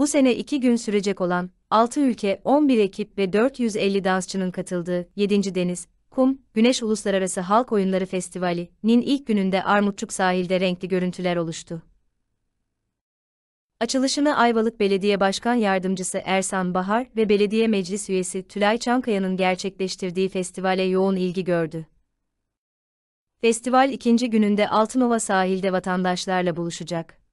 bu sene iki gün sürecek olan 6 ülke, 11 ekip ve 450 dansçının katıldığı 7. Deniz, Kum, Güneş Uluslararası Halk Oyunları Festivali'nin ilk gününde Armutçuk sahilde renkli görüntüler oluştu. Açılışını Ayvalık Belediye Başkan Yardımcısı Ersan Bahar ve Belediye Meclis Üyesi Tülay Çankaya'nın gerçekleştirdiği festivale yoğun ilgi gördü. Festival ikinci gününde Altınova sahilde vatandaşlarla buluşacak.